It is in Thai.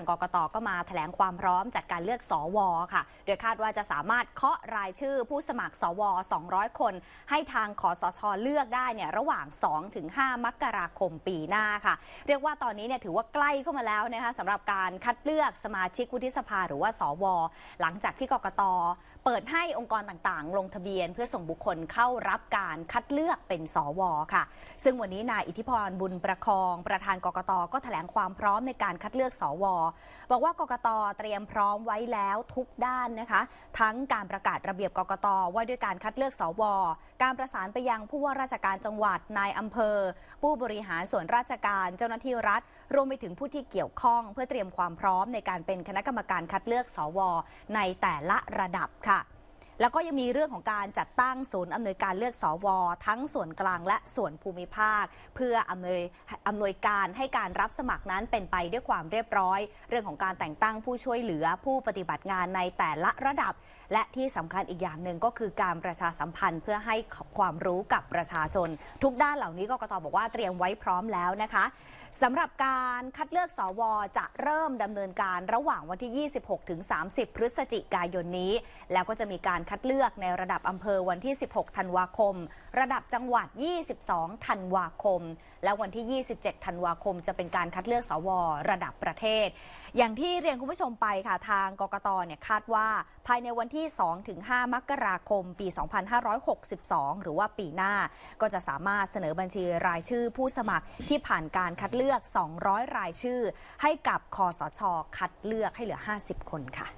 างกกตก็มาแถลงความพร้อมจัดการเลือกสว ค่ะ โดยคาดว่าจะสามารถเคาะรายชื่อผู้สมัครสว 200 คน ให้ทางขอสชเลือกได้เนี่ยระหว่าง 2-5 มกราคมปีหน้าค่ะ เรียกว่าตอนนี้เนี่ยถือว่าใกล้เข้ามาแล้วนะคะสำหรับการคัดเลือกสมาชิก วุฒิสภาหรือว่าสว หลังจากที่กกตเปิดให้องค์กรต่าง ๆ ลงทะเบียนเพื่อส่งบุคคลเข้ารับการคัดเลือกเป็นสวค่ะ ซึ่งวันนี้นายอิทธิพรบุญประคองประธานกกตก็ถแถลงความพร้อมในการคัดเลือกสวบอกว่ากกตเตรียมพร้อมไว้แล้วทุกด้านนะคะ ทั้งการประกาศระเบียบกกต ว่าด้วยการคัดเลือกสวการประสานไปยังผู้ว่าราชการจังหวัดนายอำเภอ ผู้บริหารส่วนราชการเจ้าหน้าที่รัฐ รวมไปถึงผู้ที่เกี่ยวข้อง เพื่อเตรียมความพร้อมในการเป็นคณะกรรมการคัดเลือกสวในแต่ละระดับค่ะแล้วก็ยังมีเรื่องของการจัดตั้งศูนย์อำนวยการเลือกสวทั้งส่วนกลางและส่วนภูมิภาค เพื่ออำนวยอำนวยการให้การรับสมัครนั้นเป็นไปด้วยความเรียบร้อย เรื่องของการแต่งตั้งผู้ช่วยเหลือผู้ปฏิบัติงานในแต่ละระดับ และที่สำคัญอีกอย่างหนึ่งก็คือการประชาสัมพันธ์เพื่อให้ความรู้กับประชาชน ทุกด้านเหล่านี้กกตบอกว่าเตรียมไว้พร้อมแล้วนะคะสำหรับการคัดเลือกสอวอจะเริ่มดำเนินการระหว่างวันที่ 26 ถึง 30 พฤศจิกายนนี้ แล้วก็จะมีการคัดเลือกในระดับอำเภอวันที่ 16 ธันวาคม ระดับจังหวัด 22 ธันวาคม และวันที่ 27 ธันวาคม จะเป็นการคัดเลือกสอวอระดับประเทศ อย่างที่เรียนคุณผู้ชมไปค่ะทางกกตเนี่ยคาดว่าภายในวันที่ 2 ถึง 5 มกราคมปี 2562 หรือว่าปีหน้า ก็จะสามารถเสนอบัญชีรายชื่อผู้สมัครที่ผ่านการคัดเลือก 200 รายชื่อให้กับคอสช คัดเลือกให้เหลือ 50 คนค่ะ